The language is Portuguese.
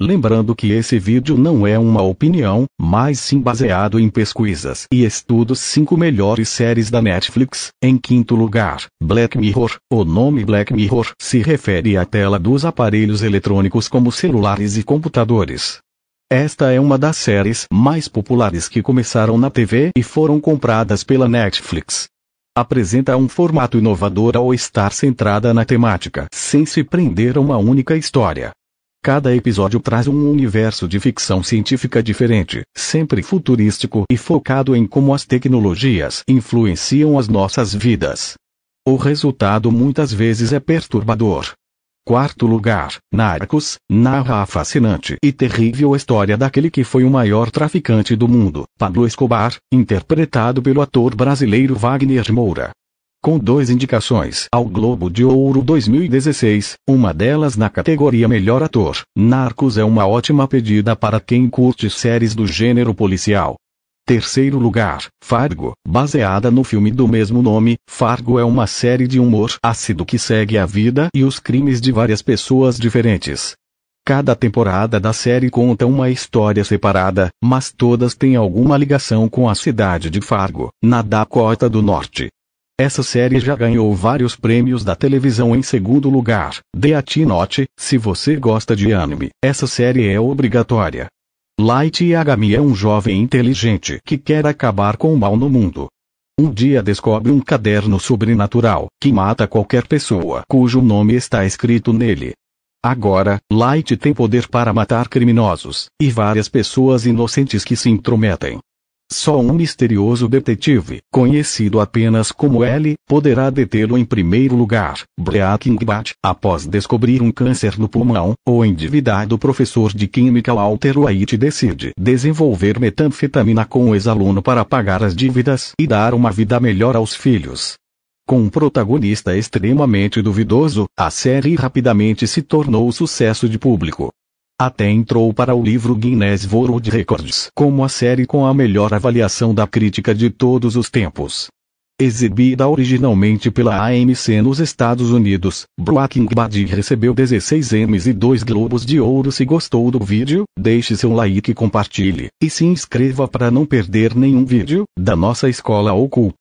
Lembrando que esse vídeo não é uma opinião, mas sim baseado em pesquisas e estudos 5 melhores séries da Netflix. Em quinto lugar, Black Mirror. O nome Black Mirror se refere à tela dos aparelhos eletrônicos como celulares e computadores. Esta é uma das séries mais populares que começaram na TV e foram compradas pela Netflix apresenta um formato inovador ao estar centrada na temática, sem se prender a uma única história, Cada episódio traz um universo de ficção científica diferente, sempre futurístico e focado em como as tecnologias influenciam as nossas vidas. O resultado muitas vezes é perturbador. Quarto lugar, Narcos, narra a fascinante e terrível história daquele que foi o maior traficante do mundo, Pablo Escobar, interpretado pelo ator brasileiro Wagner Moura com duas indicações ao Globo de Ouro 2016, uma delas na categoria Melhor Ator. Narcos é uma ótima pedida para quem curte séries do gênero policial. Terceiro lugar, Fargo, baseada no filme do mesmo nome, Fargo é uma série de humor ácido que segue a vida e os crimes de várias pessoas diferentes. Cada temporada da série conta uma história separada, mas todas têm alguma ligação com a cidade de Fargo, na Dakota do Norte. Essa série já ganhou vários prêmios da televisão em segundo lugar. Dê a note, se você gosta de anime, essa série é obrigatória. Light Yagami é um jovem inteligente que quer acabar com o mal no mundo. Um dia descobre um caderno sobrenatural que mata qualquer pessoa cujo nome está escrito nele. Agora, Light tem poder para matar criminosos e várias pessoas inocentes que se intrometem. Só um misterioso detetive, conhecido apenas como L, poderá detê-lo em primeiro lugar. Breaking Bad, após descobrir um câncer no pulmão, o endividado professor de química Walter White decide desenvolver metanfetamina com o ex-aluno para pagar as dívidas e dar uma vida melhor aos filhos. Com um protagonista extremamente duvidoso, a série rapidamente se tornou sucesso de público até entrou para o livro Guinness World Records como a série com a melhor avaliação da crítica de todos os tempos. Exibida originalmente pela AMC nos Estados Unidos, Breaking Bad recebeu 16 M's e 2 Globos de Ouro. Se gostou do vídeo, deixe seu like e compartilhe, e se inscreva para não perder nenhum vídeo da nossa escola oculta.